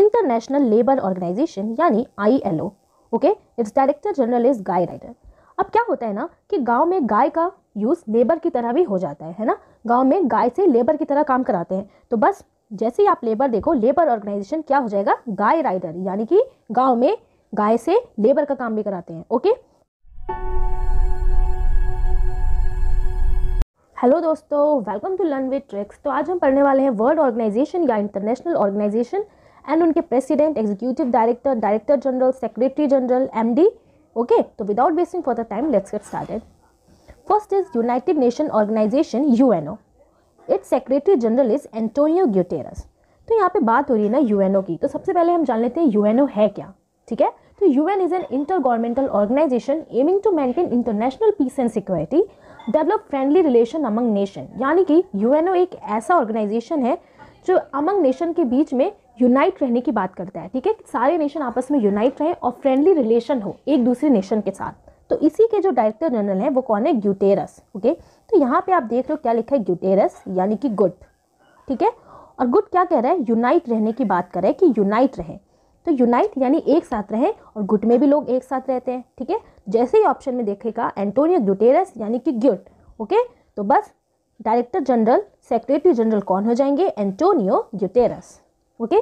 International labour Organisation यानी I L O okay its director general is Guy Ryder अब क्या होता है ना कि गांव में गाय का यूज़ लेबर की तरह भी हो जाता है है ना गांव में गाय से लेबर की तरह काम कराते हैं तो बस जैसे ही आप लेबर देखो लेबर ऑर्गेनाइजेशन क्या हो जाएगा गाय राइडर यानी कि गांव में गाय से लेबर का काम भी कराते हैं ओके हेलो दोस्तों welcome to learn with tricks तो आज हम पढ़ने वाले हैं वर्ल्ड ऑर्गेनाइजेशन या इंटरनेशनल ऑर्गेनाइजेशन एंड उनके president executive director director general secretary general um okay तो without wasting for the time let's get started first is United Nation Organisation U its secretary general is Antonio Guterres तो यहाँ पे बात हो रही है ना यूएनओ की तो सबसे पहले हम जान लेते हैं यूएनओ है क्या ठीक है तो UN is an intergovernmental organisation aiming to maintain international peace and security develop friendly relation among nation यानी कि यूएनओ एक ऐसा ऑर्गेनाइजेशन है जो अमंग नेशन के बीच में यूनाइट रहने की बात करता है ठीक है सारे नेशन आपस में यूनाइट रहे और फ्रेंडली रिलेशन हो एक दूसरे नेशन के साथ तो इसी के जो डायरेक्टर जनरल हैं वो कौन है ग्यूटेरस ओके तो यहाँ पे आप देख रहे हो क्या लिखा है ग्यूटेरस यानी कि गुड ठीक है और गुड क्या कह रहा है यूनाइट रहने की बात कर रहा है कि यूनाइट रहे तो यूनाइट यानी एक साथ रहें और गुट में भी लोग एक साथ रहते हैं ठीक है जैसे ही ऑप्शन में देखेगा एंटोनियो ग्यूटेरस यानी कि ग्यूट ओके तो बस डायरेक्टर जनरल सेक्रेटरी जनरल कौन हो जाएंगे Antonio Guterres okay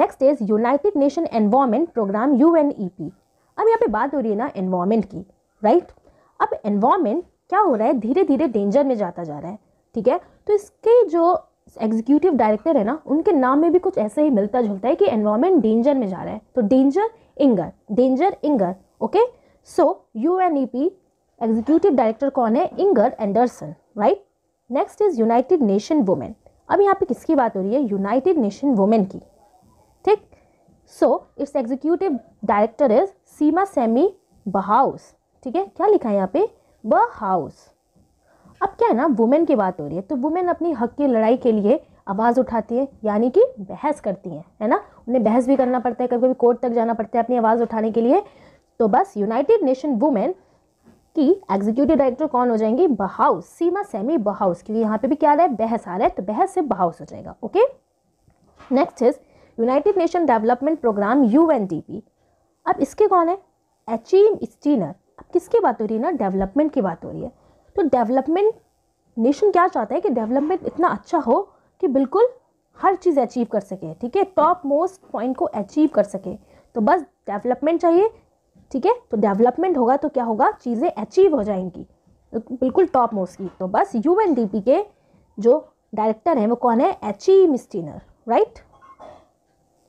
next is United Nation environment programme U अब यहाँ पे बात हो रही है ना एनवायरमेंट की राइट right? अब एनवायरमेंट क्या हो रहा है धीरे धीरे डेंजर में जाता जा रहा है ठीक है तो इसके जो एग्जीक्यूटिव डायरेक्टर है ना उनके नाम में भी कुछ ऐसे ही मिलता जुलता है कि एनवायरमेंट डेंजर में जा रहा है तो danger Inger danger Inger okay so U N E P executive director कौन है Inger Andersen right next is United Nation women अब यहाँ पे किसकी बात हो रही है यूनाइटेड नेशन वुमेन की ठीक so its executive director is Sima Sami Bahous ठीक है क्या लिखा है यहाँ पे ब हाउस अब क्या है ना वुमेन की बात हो रही है तो वुमेन अपनी हक की लड़ाई के लिए आवाज़ उठाती है यानी कि बहस करती हैं है ना उन्हें बहस भी करना पड़ता है कभी कभी कोर्ट तक जाना पड़ता है अपनी आवाज़ उठाने के लिए तो बस यूनाइटेड नेशन वुमेन कि एग्जीक्यूटिव डायरेक्टर कौन हो जाएंगे बहाउस सीमा सेमी बहाउस क्योंकि यहाँ पे भी क्या आ रहा है बहस आ रहा है तो बहस से बहाउस हो जाएगा okay next is United Nation development programme U अब इसके कौन है एचीम स्टीनर अब किसकी बात हो रही है ना डेवलपमेंट की बात हो रही है तो डेवलपमेंट नेशन क्या चाहता है कि डेवलपमेंट इतना अच्छा हो कि बिल्कुल हर चीज़ अचीव कर सके ठीक है टॉप मोस्ट पॉइंट को अचीव कर सके तो बस डेवलपमेंट चाहिए ठीक है तो डेवलपमेंट होगा तो क्या होगा चीज़ें अचीव हो जाएंगी बिल्कुल टॉप मोस्ट की तो बस यू एन डी पी के जो डायरेक्टर हैं वो कौन है Achim Steiner right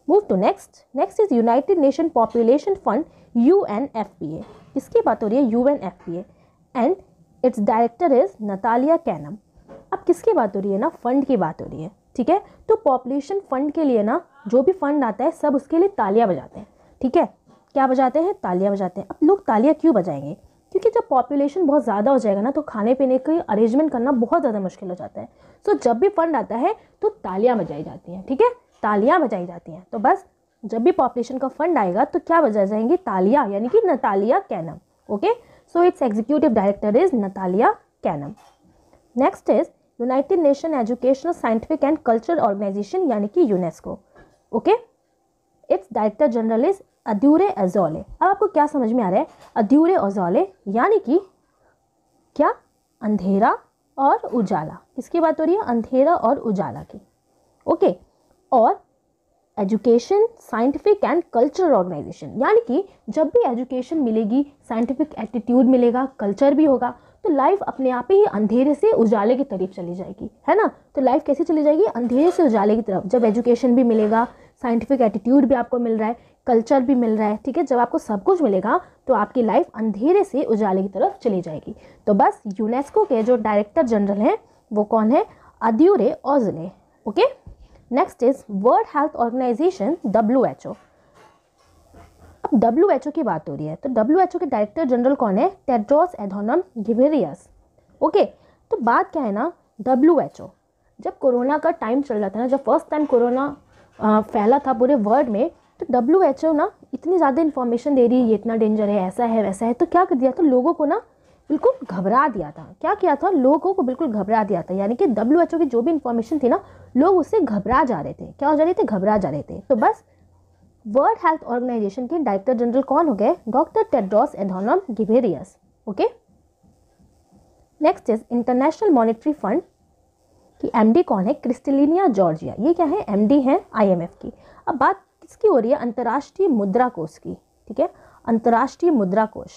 move to next next is United Nation population fund U N F P A किसकी बात हो रही है U N F P A and its director is Natalia Kanem अब किसकी बात हो रही है ना फंड की बात हो रही है ठीक है तो पॉपुलेशन फंड के लिए ना जो भी फंड आता है सब उसके लिए तालियां बजाते हैं ठीक है क्या बजाते हैं तालियां बजाते हैं अब लोग तालियां क्यों बजाएंगे क्योंकि जब पॉपुलेशन बहुत ज़्यादा हो जाएगा ना तो खाने पीने के अरेंजमेंट करना बहुत ज़्यादा मुश्किल हो जाता है सो so, जब भी फंड आता है तो तालियां बजाई जाती हैं ठीक है तालियां बजाई जाती हैं तो बस जब भी पॉपुलेशन का फंड आएगा तो क्या बजाई जाएंगी तालिया यानी कि Natalia Kanem okay so its executive director is Natalia Kanem next is United Nation educational scientific and cultural organisation यानी कि UNESCO okay its director general is Audrey Azoulay अब आपको क्या समझ में आ रहा है अधूरे अजौले यानी कि क्या अंधेरा और उजाला किसकी बात हो रही है अंधेरा और उजाला की ओके और education scientific and cultural organisation यानी कि जब भी एजुकेशन मिलेगी साइंटिफिक एटीट्यूड मिलेगा कल्चर भी होगा तो लाइफ अपने आप ही अंधेरे से उजाले की तरफ चली जाएगी है ना तो लाइफ कैसे चली जाएगी अंधेरे से उजाले की तरफ जब एजुकेशन भी मिलेगा साइंटिफिक एटीट्यूड भी आपको मिल रहा है कल्चर भी मिल रहा है ठीक है जब आपको सब कुछ मिलेगा तो आपकी लाइफ अंधेरे से उजाले की तरफ चली जाएगी तो बस यूनेस्को के जो डायरेक्टर जनरल हैं वो कौन है Audrey Azoulay okay next is World Health Organisation W H O अब डब्ल्यू एच ओ की बात हो रही है तो डब्ल्यू एच ओ के डायरेक्टर जनरल कौन है टेड्रोस एधोनम गिवेरियस ओके तो बात क्या है ना डब्ल्यू एच ओ जब कोरोना का टाइम चल रहा था ना जब फर्स्ट टाइम कोरोना फैला था पूरे वर्ल्ड में तो डब्ल्यू एच ओ ना इतनी ज़्यादा इन्फॉर्मेशन दे रही है ये इतना डेंजर है ऐसा है वैसा है तो क्या कर दिया था लोगों को ना बिल्कुल घबरा दिया था क्या किया था लोगों को बिल्कुल घबरा दिया था यानी कि डब्ल्यू एच ओ की जो भी इन्फॉर्मेशन थी ना लोग उससे घबरा जा रहे थे क्या हो जा रहे थे घबरा जा रहे थे तो बस वर्ल्ड हेल्थ ऑर्गेनाइजेशन के डायरेक्टर जनरल कौन हो गए doctor Tedros Adhanom Ghebreyesus okay next is international monetary Fund कि एमडी कौन है क्रिस्टलिनिया जॉर्जिया ये क्या है एमडी है आईएमएफ की अब बात किसकी हो रही है अंतर्राष्ट्रीय मुद्रा कोष की ठीक है अंतर्राष्ट्रीय मुद्रा कोष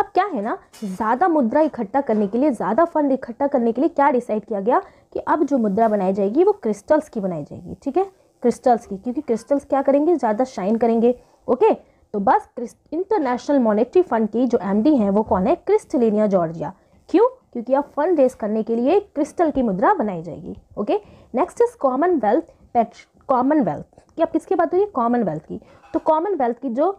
अब क्या है ना ज़्यादा मुद्रा इकट्ठा करने के लिए ज़्यादा फंड इकट्ठा करने के लिए क्या डिसाइड किया गया कि अब जो मुद्रा बनाई जाएगी वो क्रिस्टल्स की बनाई जाएगी ठीक है क्रिस्टल्स की क्योंकि क्रिस्टल्स क्या करेंगे ज़्यादा शाइन करेंगे ओके तो बस इंटरनेशनल मॉनेटरी फंड की जो एमडी हैं वो कौन है क्रिस्टलिनिया जॉर्जिया क्यों क्योंकि अब फंड रेस करने के लिए क्रिस्टल की मुद्रा बनाई जाएगी ओके नेक्स्ट इज कॉमनवेल्थ पैट कॉमनवेल्थ कि आप किसकी बात हो रही है कॉमनवेल्थ की तो कॉमनवेल्थ की जो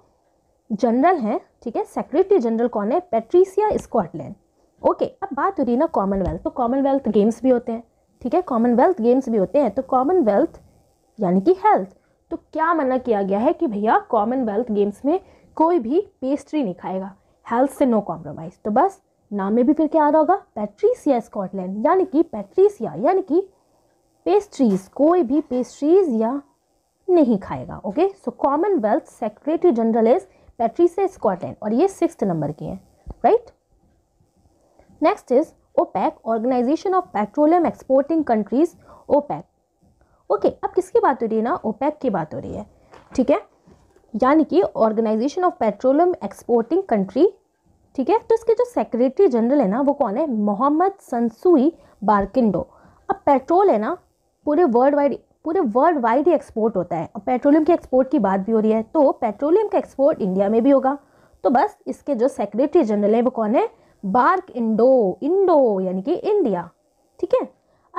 जनरल हैं ठीक है सेक्रेटरी जनरल कौन है पेट्रीसिया स्कॉटलैंड ओके अब बात हो रही है ना कॉमनवेल्थ तो कॉमनवेल्थ गेम्स भी होते हैं ठीक है कॉमनवेल्थ गेम्स भी होते हैं तो कॉमनवेल्थ यानी कि हेल्थ तो क्या मना किया गया है कि भैया कॉमनवेल्थ गेम्स में कोई भी पेस्ट्री नहीं खाएगा हेल्थ से नो कॉम्प्रोमाइज़ तो बस नाम में भी फिर क्या आ रहा होगा पेट्रीसिया स्कॉटलैंड यानी कि पेट्रीसिया यानी कि पेस्ट्रीज कोई भी पेस्ट्रीज या नहीं खाएगा okay so Commonwealth secretary general is Patricia Scotland और ये सिक्स नंबर के हैं right next is OPEC organisation of petroleum exporting countries OPEC okay अब किसकी बात हो रही है ना ओपैक की बात हो रही है ठीक है यानी कि organisation of petroleum exporting country ठीक है तो इसके जो सेक्रेटरी जनरल है ना वो कौन है मोहम्मद सनसुई बारकिंडो अब पेट्रोल है ना पूरे वर्ल्ड वाइड पूरे वर्ल्ड वाइड ही एक्सपोर्ट होता है और पेट्रोलियम के एक्सपोर्ट की बात भी हो रही है तो पेट्रोलियम का एक्सपोर्ट इंडिया में भी होगा तो बस इसके जो सेक्रेटरी जनरल है वो कौन है बार्क इंडो इंडो यानी कि इंडिया ठीक है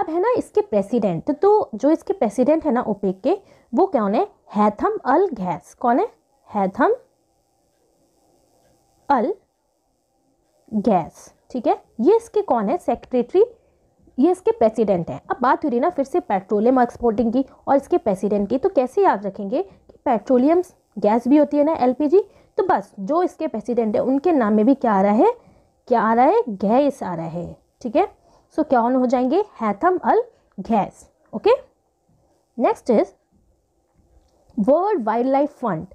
अब है ना इसके प्रेसिडेंट तो जो इसके प्रेसिडेंट है ना ओपेक के वो कौन है हैथम अल घैस कौन है हैथम अल गैस ठीक है ये इसके कौन है सेक्रेटरी ये इसके प्रेसिडेंट हैं अब बात हो रही ना फिर से पेट्रोलियम एक्सपोर्टिंग की और इसके प्रेसिडेंट की तो कैसे याद रखेंगे कि पेट्रोलियम गैस भी होती है ना एलपीजी तो बस जो इसके प्रेसिडेंट है उनके नाम में भी क्या आ रहा है क्या आ रहा है गैस आ रहा है ठीक है सो क्या ऑन हो जाएंगे Haitham Al Ghais okay next is World wild life Fund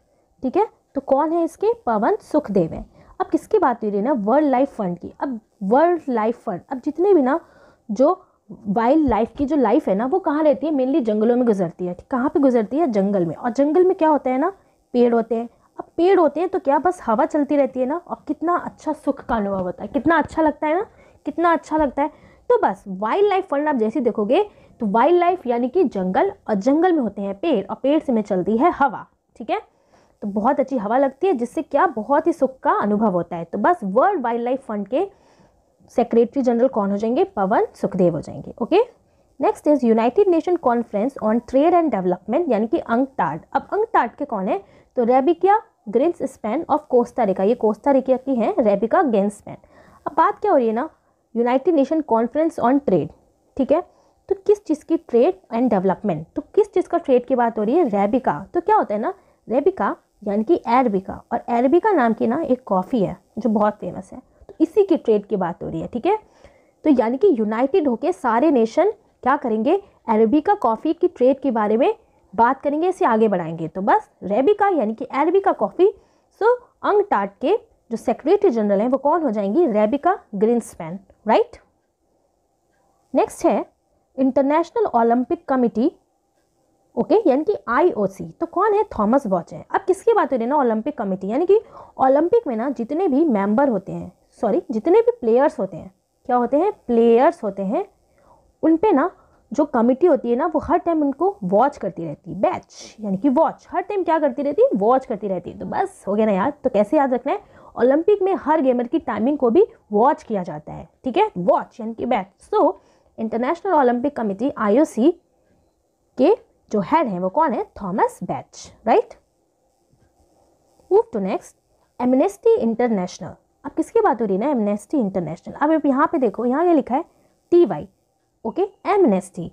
ठीक है तो कौन है इसके पवन सुखदेव है अब किसकी बात हो रही है ना वर्ल्ड लाइफ फंड की अब वर्ल्ड लाइफ फंड अब जितने भी ना जो वाइल्ड लाइफ की जो लाइफ है ना वो कहाँ रहती है मेनली जंगलों में गुजरती है कहाँ पे गुजरती है जंगल में और जंगल में क्या होता है ना पेड़ होते हैं अब पेड़ होते हैं तो क्या बस हवा चलती रहती है ना और कितना अच्छा सुख का अनुभव होता है कितना अच्छा लगता है ना कितना अच्छा लगता है तो बस वाइल्ड लाइफ फंड आप जैसे देखोगे तो वाइल्ड लाइफ यानी कि जंगल और जंगल में होते हैं पेड़ और पेड़ से में चलती है हवा ठीक है तो बहुत अच्छी हवा लगती है जिससे क्या बहुत ही सुख का अनुभव होता है तो बस वर्ल्ड वाइल्ड लाइफ फंड के सेक्रेटरी जनरल कौन हो जाएंगे पवन सुखदेव हो जाएंगे okay next is United nation conference on trade and development यानी कि टाट अब टाट के कौन है तो Rebeca Grynspan of Rica ये कोस्टारिका की है रेबिका गेंस स्पेन अब बात क्या हो रही है ना united nation conference on trade ठीक है तो किस चीज़ की ट्रेड एंड डेवलपमेंट तो किस चीज़ का ट्रेड की बात हो रही है रेबिका तो क्या होता है ना रेबिका यानी कि एरबिका और एरबिका नाम की ना एक कॉफ़ी है जो बहुत फेमस है तो इसी की ट्रेड की बात हो रही है ठीक है तो यानी कि यूनाइटेड होके सारे नेशन क्या करेंगे अरबिका कॉफ़ी की ट्रेड के बारे में बात करेंगे इसे आगे बढ़ाएंगे तो बस रेबिका यानी कि अरबिका कॉफ़ी सो अंग टाट के जो सेक्रेटरी जनरल हैं वो कौन हो जाएंगी रेबिका ग्रीनस्पैन राइट नेक्स्ट है इंटरनेशनल ओलंपिक कमेटी ओके यानी कि आईओसी तो कौन है थॉमस वॉच है अब किसकी बात हो रही है ना ओलंपिक कमेटी यानी कि ओलंपिक में ना जितने भी मेंबर होते हैं सॉरी जितने भी प्लेयर्स होते हैं क्या होते हैं प्लेयर्स होते हैं उन पे ना जो कमेटी होती है ना वो हर टाइम उनको वॉच करती रहती है बैच यानी कि वॉच हर टाइम क्या करती रहती है वॉच करती रहती है तो बस हो गया ना यार तो कैसे याद रखना है ओलंपिक में हर गेमर की टाइमिंग को भी वॉच किया जाता है ठीक है वॉच यानी कि Bach so international olympic committee IOC के जो हेड है वो कौन है Thomas Bach right move to next Amnesty International अब किसकी बात हो रही है ना एमनेस्टी इंटरनेशनल अब अब यहाँ पे देखो यहाँ ये लिखा है टी वाई ओके एमनेस्टी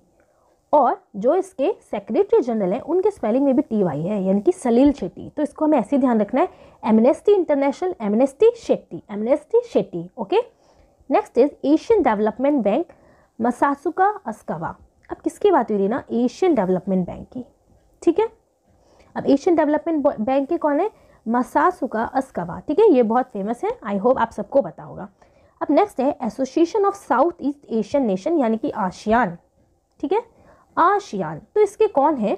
और जो इसके सेक्रेटरी जनरल हैं उनके स्पेलिंग में भी टी वाई है यानी कि सलील शेट्टी तो इसको हमें ऐसे ध्यान रखना है Amnesty International Amnesty Shetty Amnesty Shetty okay next is Asian Development Bank Masatsugu Asakawa अब किसकी बात हो रही है ना एशियन डेवलपमेंट बैंक की ठीक है अब एशियन डेवलपमेंट बैंक के कौन है मसासुका अस्कवा ठीक है ये बहुत फेमस है आई होप आप सबको पता होगा अब नेक्स्ट है association of south east Asian nation यानी कि आशियान ठीक है आशियान तो इसके कौन है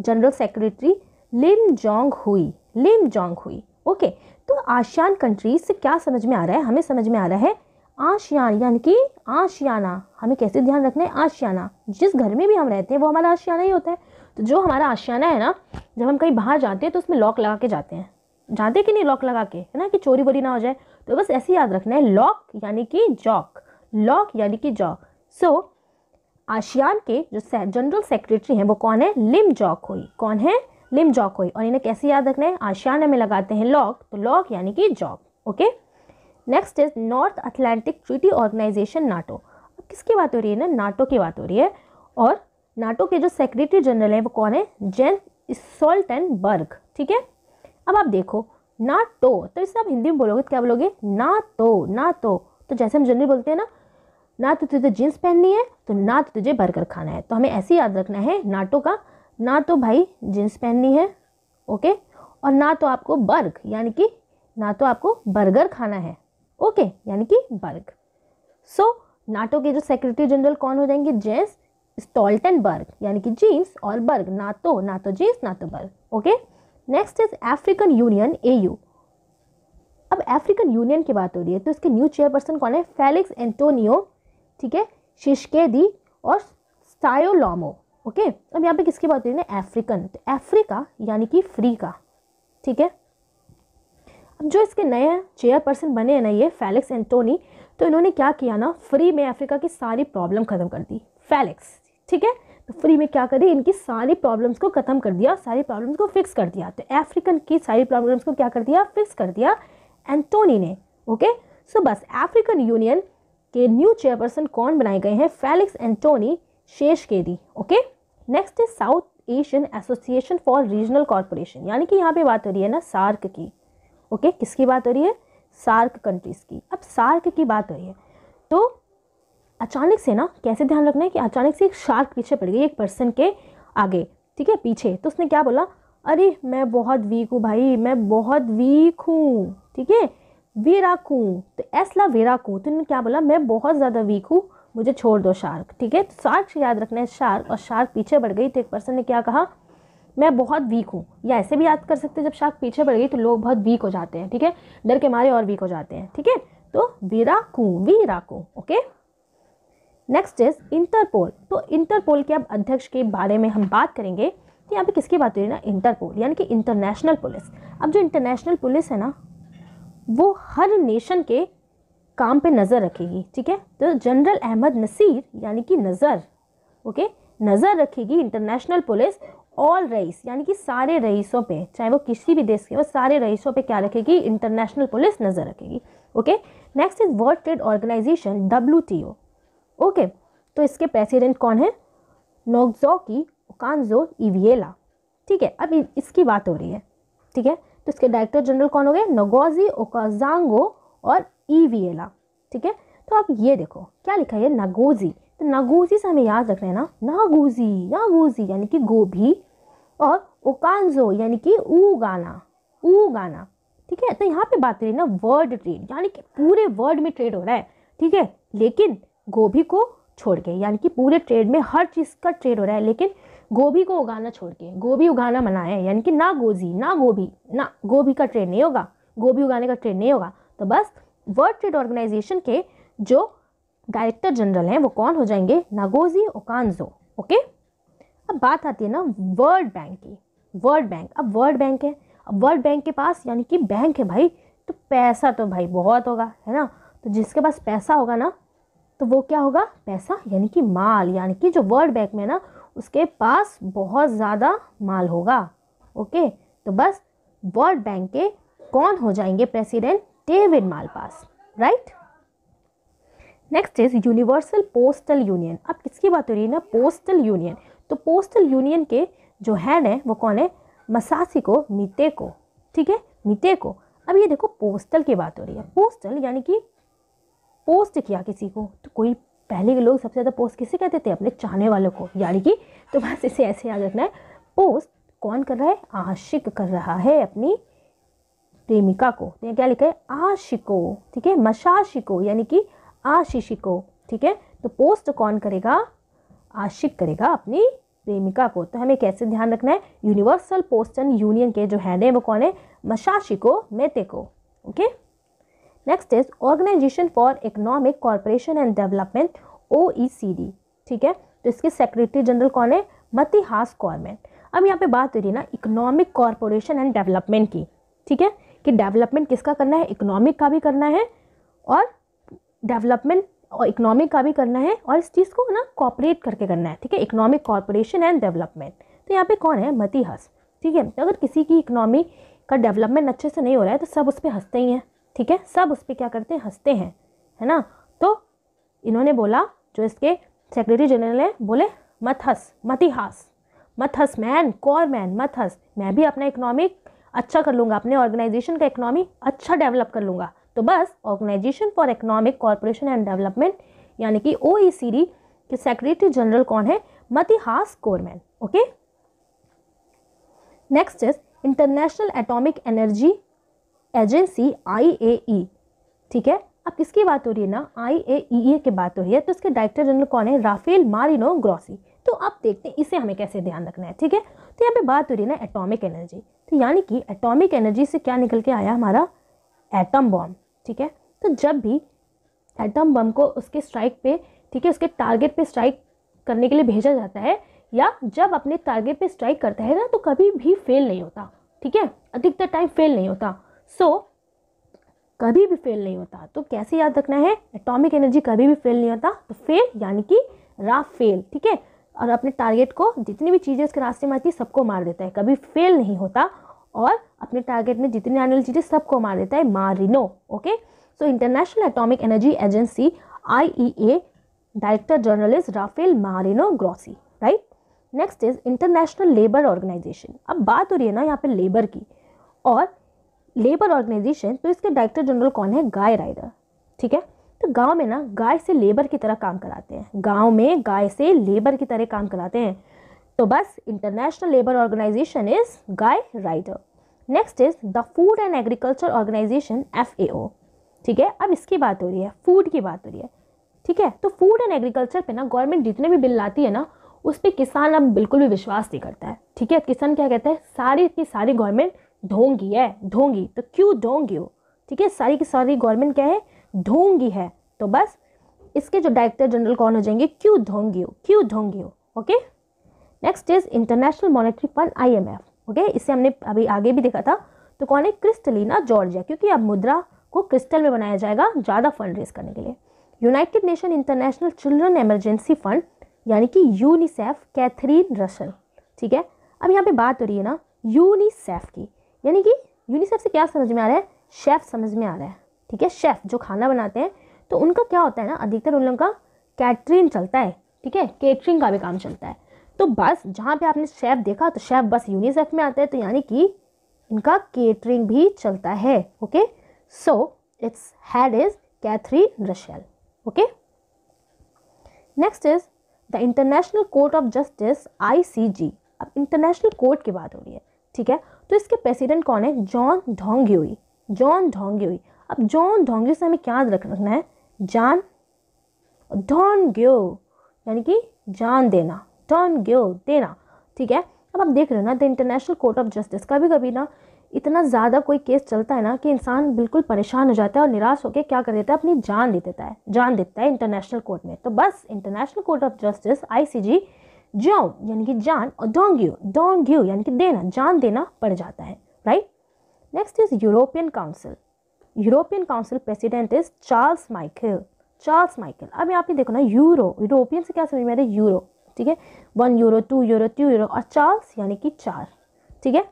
general secretary Lim Jock Hoi Lim Jock Hoi okay तो आशियान कंट्रीज से क्या समझ में आ रहा है हमें समझ में आ रहा है आशियान यानी कि आशियाना हमें कैसे ध्यान रखना है आशियाना जिस घर में भी हम रहते हैं वो हमारा आशियाना ही होता है तो जो हमारा आशियाना है ना जब हम कहीं बाहर जाते हैं तो उसमें लॉक लगा के जाते हैं जाते कि नहीं लॉक लगा के है ना कि चोरी वोरी ना हो जाए तो बस ऐसे याद रखना है लॉक यानी कि जॉक लॉक यानी कि जॉक सो आशियान के जो जनरल सेक्रेटरी हैं वो कौन है लिम जॉक हुई कौन है लिम जॉक हुई और इन्हें कैसे याद रखना है आशियाना में लगाते हैं लॉक तो लॉक यानी कि Jock okay next is north Atlantic treaty organization NATO अब किसकी बात हो रही है ना नाटो की बात हो रही है और नाटो के जो सेक्रेटरी जनरल हैं वो कौन है जेन सोल्टनबर्ग ठीक है अब आप देखो ना तो तो इसे आप हिंदी में बोलोगे तो क्या बोलोगे ना तो ना तो तो जैसे हम जनरली बोलते हैं ना ना तो तुझे जीन्स पहननी है तो ना तो तुझे बर्गर खाना है तो हमें ऐसे याद रखना है नाटो का ना तो भाई जीन्स पहननी है ओके और ना तो आपको बर्ग यानी कि ना तो आपको बर्गर खाना है ओके यानी कि बर्ग सो नाटो के जो सेक्रेटरी जनरल कौन हो जाएंगे जेस बर्ग यानी कि जीन्स और बर्ग नातो NATO jeans NATO berg okay next is African Union U अब अफ्रीकन यूनियन की बात हो रही है तो इसके न्यू चेयरपर्सन कौन है फेलिक्स एंटोनियो ठीक है शिशकेदी और स्टायोलॉमो ओके अब यहाँ पे किसकी बात हो रही है अफ्रीकन तो अफ्रीका यानी कि फ्री का ठीक है अब जो इसके नए चेयरपर्सन बने हैं ना ये फेलिक्स एंटोनी तो इन्होंने क्या किया ना फ्री में अफ्रीका की सारी प्रॉब्लम ख़त्म कर दी फेलिक्स ठीक है तो फ्री में क्या करी इनकी सारी प्रॉब्लम्स को ख़त्म कर दिया सारी प्रॉब्लम्स को फिक्स कर दिया तो अफ्रीकन की सारी प्रॉब्लम्स को क्या कर दिया फिक्स कर दिया एंटोनी ने ओके सो बस अफ्रीकन यूनियन के न्यू चेयरपर्सन कौन बनाए गए हैं फेलिक्स एंटोनी शेष के दी okay next is south Asian association for regional corporation यानी कि यहाँ पे बात हो रही है ना सार्क की ओके किसकी बात हो रही है सार्क कंट्रीज़ की अब सार्क की बात हो रही है तो अचानक से ना कैसे ध्यान रखना है कि अचानक से एक शार्क पीछे पड़ गई एक पर्सन के आगे ठीक है पीछे तो उसने क्या बोला अरे मैं बहुत वीक हूँ भाई मैं बहुत वीक हूँ ठीक है वेराकू तो एसला वेराकू तो इन्होंने क्या बोला मैं बहुत ज़्यादा वीक हूँ मुझे छोड़ दो शार्क ठीक है तो शार्क याद रखना है शार्क और शार्क पीछे बढ़ गई तो एक पर्सन ने क्या कहा मैं बहुत वीक हूँ या ऐसे भी याद कर सकते हैं जब शाख पीछे पड़ गई तो लोग बहुत वीक हो जाते हैं ठीक है डर के मारे और वीक हो जाते हैं ठीक है तो Weerakoon Weerakoon okay next is Interpol तो इंटरपोल के अब अध्यक्ष के बारे में हम बात करेंगे तो यहाँ पे किसकी बात हो रही है ना इंटरपोल यानी कि इंटरनेशनल पुलिस अब जो इंटरनेशनल पुलिस है ना वो हर नेशन के काम पे नज़र रखेगी ठीक है तो जनरल अहमद नसीर यानी कि नज़र ओके नज़र रखेगी इंटरनेशनल पुलिस ऑल रईस यानी कि सारे रईसों पे चाहे वो किसी भी देश के वो सारे रईसों पे क्या रखेगी इंटरनेशनल पुलिस नज़र रखेगी okay next is world trade organization W T O okay तो इसके प्रेसिडेंट कौन है नोगजो की ओकानजो इवियला ठीक है अब इसकी बात हो रही है ठीक है तो इसके डायरेक्टर जनरल कौन हो गए नगोजी ओकाजांगो और ईवीएला ठीक है तो आप ये देखो क्या लिखा है नागोजी तो नागोजी से हमें याद रखना है ना नागोजी नागोजी यानी कि गोभी और ओकानजो यानी कि ऊ गाना ऊ गाना ठीक है तो यहाँ पे बात करें ना वर्ड ट्रेड यानी कि पूरे वर्ड में ट्रेड हो रहा है ठीक है लेकिन गोभी को छोड़ के यानी कि पूरे ट्रेड में हर चीज़ का ट्रेड हो रहा है लेकिन गोभी को उगाना छोड़ के गोभी उगाना मना है यानी कि ना गोजी ना गोभी ना गोभी का ट्रेड नहीं होगा गोभी उगाने का ट्रेड नहीं होगा तो बस वर्ल्ड ट्रेड ऑर्गेनाइजेशन के जो डायरेक्टर जनरल हैं वो कौन हो जाएंगे नागोजी ओकानजो ओके अब बात आती है ना वर्ल्ड बैंक की वर्ल्ड बैंक अब वर्ल्ड बैंक है अब वर्ल्ड बैंक के पास यानी कि बैंक है भाई तो पैसा तो भाई बहुत होगा है ना तो जिसके पास पैसा होगा ना तो वो क्या होगा पैसा यानी कि माल यानी कि जो वर्ल्ड बैंक में ना उसके पास बहुत ज़्यादा माल होगा ओके तो बस वर्ल्ड बैंक के कौन हो जाएंगे president David Malpass right next is universal postal union अब किसकी बात हो रही है ना पोस्टल यूनियन तो पोस्टल यूनियन के जो हैड है वो कौन है मसासी को मिते को ठीक है मिते को अब ये देखो पोस्टल की बात हो रही है पोस्टल यानी कि पोस्ट किया किसी को तो कोई पहले के लोग सबसे ज़्यादा पोस्ट किसे कहते थे अपने चाहने वालों को यानी कि तो बस इसे ऐसे याद रखना है पोस्ट कौन कर रहा है आशिक कर रहा है अपनी प्रेमिका को तो क्या लिखा है आशिको ठीक है मशाशिको यानी कि आशिशिको ठीक है तो पोस्ट कौन करेगा आशिक करेगा अपनी प्रेमिका को तो हमें कैसे ध्यान रखना है यूनिवर्सल पोस्टन यूनियन के जो है हैं वो कौन है मशाशिको को okay next is organization for economic corporation and development O ठीक है तो इसके सेक्रेटरी जनरल कौन है मतिहास कॉर्मेन अब यहाँ पे बात हो रही है ना इकोनॉमिक कॉरपोरेशन एंड डेवलपमेंट की ठीक है कि डेवलपमेंट किसका करना है इकोनॉमिक का भी करना है और डेवलपमेंट और इकोनॉमिक का भी करना है और इस चीज़ को ना कॉपरेट करके करना है ठीक है इकोनॉमिक कॉरपोरेशन एंड डेवलपमेंट तो यहाँ पे कौन है मती हंस ठीक है तो अगर किसी की इकोनॉमी का डेवलपमेंट अच्छे से नहीं हो रहा है तो सब उस पर हंसते ही हैं ठीक है सब उस पर क्या करते हैं हंसते हैं है ना तो इन्होंने बोला जो इसके सेक्रेटरी जनरल हैं बोले मत हंस मती हास मत हंस मैन कौर मैन मत हंस मैं भी अपना इकोनॉमिक अच्छा कर लूँगा अपने ऑर्गेनाइजेशन का इकोनॉमी अच्छा डेवलप कर लूँगा तो बस organization for economic corporation and development यानी कि ओ e के सेक्रेटरी जनरल कौन है Mathias Cormann okay next is international atomic energy agency I ठीक है अब किसकी बात हो रही है ना आई ए की बात हो रही है तो इसके डायरेक्टर जनरल कौन है राफेल मारिनो ग्रॉसी तो आप देखते हैं इसे हमें कैसे ध्यान रखना है ठीक है तो यहाँ पे बात हो रही है ना एटॉमिक एनर्जी तो यानी कि एटॉमिक एनर्जी से क्या निकल के आया हमारा एटम बॉम्ब ठीक है तो जब भी एटम बम को उसके स्ट्राइक पे ठीक है उसके टारगेट पे स्ट्राइक करने के लिए भेजा जाता है या जब अपने टारगेट पे स्ट्राइक करता है ना तो कभी भी फेल नहीं होता ठीक है अधिकतर टाइम फेल नहीं होता सो so, कभी भी फेल नहीं होता तो कैसे याद रखना है एटॉमिक एनर्जी कभी भी फेल नहीं होता तो फेल यानी कि रा फेल ठीक है और अपने टारगेट को जितनी भी चीज़ें उसके रास्ते में आती है सबको मार देता है कभी फेल नहीं होता और अपने टारगेट में जितने आने वाली चीज़ें सबको मार देता है Mariano okay so international atomic energy agency IAEA director general is Rafael Mariano Grossi right next is international labour organization अब बात हो रही है ना यहाँ पे लेबर की और लेबर ऑर्गेनाइजेशन तो इसके डायरेक्टर जनरल कौन है गाय राइडर ठीक है तो गांव में ना गाय से लेबर की तरह काम कराते हैं गांव में गाय से लेबर की तरह काम कराते हैं तो बस international labour organization is Guy Ryder next is the food and agriculture organization F ठीक है अब इसकी बात हो रही है फूड की बात हो रही है ठीक है तो फूड एंड एग्रीकल्चर पे ना गवर्नमेंट जितने भी बिल लाती है ना उस पर किसान अब बिल्कुल भी विश्वास नहीं करता है ठीक है किसान क्या कहता है सारी की सारी गवर्नमेंट ढोंगी है ढोंगी तो क्यों ढोंगी हो ठीक है सारी की सारी गवर्नमेंट क्या है ढोंगी है तो बस इसके जो डायरेक्टर जनरल कौन हो जाएंगे क्यों ढोंगी हो क्यों ढोंगी हो okay next is international monetary fund I okay इसे हमने अभी आगे भी देखा था तो कौन है क्रिस्टलिना जॉर्जिया क्योंकि अब मुद्रा को क्रिस्टल में बनाया जाएगा ज़्यादा फंड रेज करने के लिए united nation international children emergency fund यानी कि यूनिसेफ कैथरीन रशल ठीक है अब यहाँ पे बात हो रही है ना यूनिसेफ की यानी कि यूनिसेफ से क्या समझ में आ रहा है शेफ़ समझ में आ रहा है ठीक है शेफ़ जो खाना बनाते हैं तो उनका क्या होता है ना अधिकतर उन लोगों का कैटरिंग चलता है ठीक है केटरिंग का भी काम चलता है तो बस जहाँ पे आपने शेफ़ देखा तो शेफ़ बस यूनिसेफ में आता है तो यानी कि इनका केटरिंग भी चलता है okay so its head is Catherine Russell okay next is the international court of justice ICJ अब इंटरनेशनल कोर्ट की बात हो रही है ठीक है तो इसके प्रेसिडेंट कौन है जॉन ढोंग्यूई जॉन ढोंग्यूई अब जॉन ढोंग्यू से हमें क्या रखना है जान ढोंग यानी कि जान देना टर्न गिव देना ठीक है अब आप देख रहे हो ना the international court of justice कभी कभी ना इतना ज़्यादा कोई केस चलता है ना कि इंसान बिल्कुल परेशान हो जाता है और निराश होकर क्या कर देता है अपनी जान दे देता है जान देता है इंटरनेशनल कोर्ट में तो बस international court of justice ICJ जाओ यानी कि जान और डोंग यू यानी कि देना जान देना पड़ जाता है right next is European council European council president is Charles Michael Charles Michael अब यहाँ पे देखो ना यूरो यूरोपियन से क्या समझ में आ रहा है यूरो ठीक है one euro two euro two euro और चार्ल्स यानी कि चार ठीक है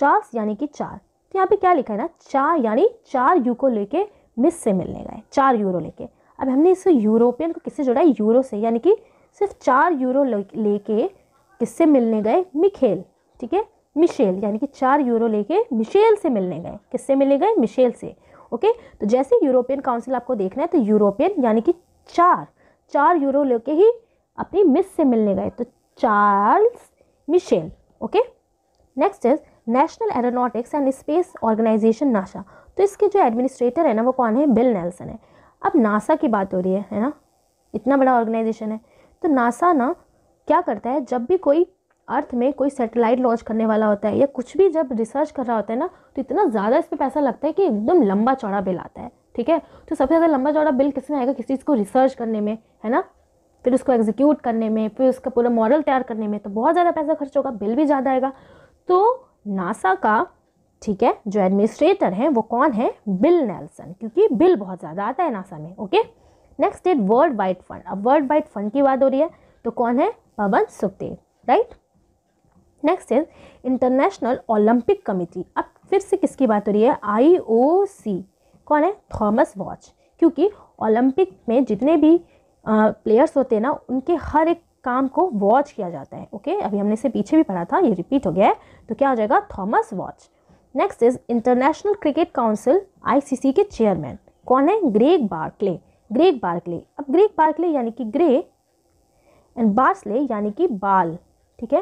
चार्ल्स यानी कि चार तो यहाँ पे क्या लिखा है ना चार यानी चार यू को लेके मिस से मिलने गए चार यूरो लेके अब हमने इसे यूरोपियन को किससे जोड़ा है यूरो से यानी कि सिर्फ चार यूरो लेके किससे मिलने गए मिखेल ठीक है मिशेल यानी कि चार यूरो लेके मिशेल से मिलने गए किससे मिलने गए मिशेल से ओके तो जैसे यूरोपियन काउंसिल आपको देखना है तो यूरोपियन यानी कि चार चार यूरो लेके ही अपनी मिस से मिलने गए तो Charles Michel okay next is national aeronautics and space organization NASA तो इसके जो एडमिनिस्ट्रेटर है ना वो कौन है बिल नेल्सन है अब नासा की बात हो रही है है ना इतना बड़ा ऑर्गेनाइजेशन है तो नासा ना क्या करता है जब भी कोई अर्थ में कोई सैटेलाइट लॉन्च करने वाला होता है या कुछ भी जब रिसर्च कर रहा होता है ना तो इतना ज़्यादा इस पर पैसा लगता है कि एकदम लंबा चौड़ा बिल आता है ठीक है तो सबसे ज़्यादा लंबा चौड़ा बिल किस में आएगा किस चीज़ को रिसर्च करने में है ना फिर उसको एग्जीक्यूट करने में फिर उसका पूरा मॉडल तैयार करने में तो बहुत ज़्यादा पैसा खर्च होगा बिल भी ज़्यादा आएगा तो नासा का ठीक है जो एडमिनिस्ट्रेटर है वो कौन है बिल नेल्सन क्योंकि बिल बहुत ज़्यादा आता है नासा में okay next that world wide fund अब वर्ल्ड वाइड फंड की बात हो रही है तो कौन है Pawan Sukhdev right next is international olympic committee अब फिर से किसकी बात हो रही है आई कौन है थॉमस वॉच क्योंकि ओलंपिक में जितने भी प्लेयर्स होते हैं ना उनके हर एक काम को वॉच किया जाता है ओके अभी हमने इसे पीछे भी पढ़ा था ये रिपीट हो गया है तो क्या हो जाएगा Thomas watch next is international cricket council ICC के चेयरमैन कौन है ग्रेग बार्कले ग्रेग बार्कले अब ग्रेग बार्कले यानी कि ग्रे एंड बार्सले यानी कि बाल ठीक है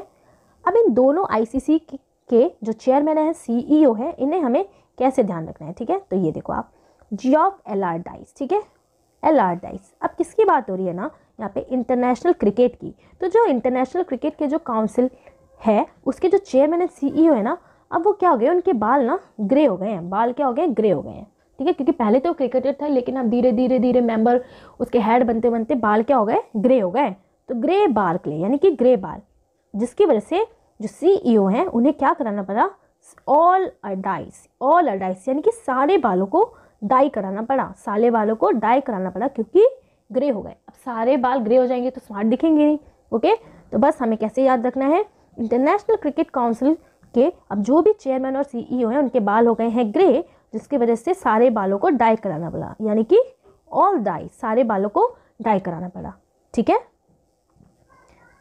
अब इन दोनों आईसीसी के जो चेयरमैन हैं सीईओ e हैं इन्हें हमें कैसे ध्यान रखना है ठीक है तो ये देखो आप जियोफ एलार्डाइस ठीक है एल आर डाइस अब किसकी बात हो रही है ना यहाँ पे इंटरनेशनल क्रिकेट की तो जो इंटरनेशनल क्रिकेट के जो काउंसिल है उसके जो चेयरमैन एंड सी है ना अब वो क्या हो गए उनके बाल ना ग्रे हो गए हैं बाल क्या हो गए ग्रे हो गए हैं ठीक है क्योंकि पहले तो क्रिकेटर था लेकिन अब धीरे धीरे धीरे मेंबर उसके हेड बनते बनते बाल क्या हो गए ग्रे हो गए तो ग्रे बाल के लिए यानी कि ग्रे बाल जिसकी वजह से जो ओ e हैं उन्हें क्या कराना पड़ा ऑल अडाइस ऑल अडाइस यानी कि सारे बालों को डाई कराना पड़ा साले बालों को डाई कराना पड़ा क्योंकि ग्रे हो गए अब सारे बाल ग्रे हो जाएंगे तो स्मार्ट दिखेंगे नहीं ओके तो बस हमें कैसे याद रखना है इंटरनेशनल क्रिकेट काउंसिल के अब जो भी चेयरमैन और सीईओ हैं उनके बाल हो गए हैं ग्रे जिसकी वजह से सारे बालों को डाई कराना पड़ा यानी कि ऑल डाई सारे बालों को डाई कराना पड़ा ठीक है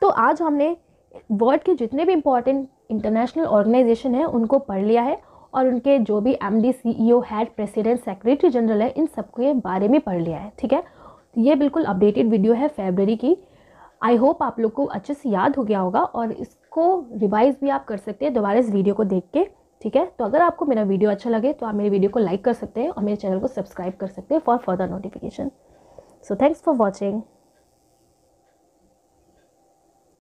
तो आज हमने वर्ल्ड के जितने भी इम्पॉर्टेंट इंटरनेशनल ऑर्गेनाइजेशन हैं उनको पढ़ लिया है और उनके जो भी M D C E O head president secretary general है इन सबको ये बारे में पढ़ लिया है ठीक है तो ये बिल्कुल अपडेटेड वीडियो है फेबररी की आई होप आप लोग को अच्छे से याद हो गया होगा और इसको रिवाइज़ भी आप कर सकते हैं दोबारा इस वीडियो को देख के ठीक है तो अगर आपको मेरा वीडियो अच्छा लगे तो आप मेरे वीडियो को लाइक कर सकते हैं और मेरे चैनल को सब्सक्राइब कर सकते हैं for further notification so thanks for watching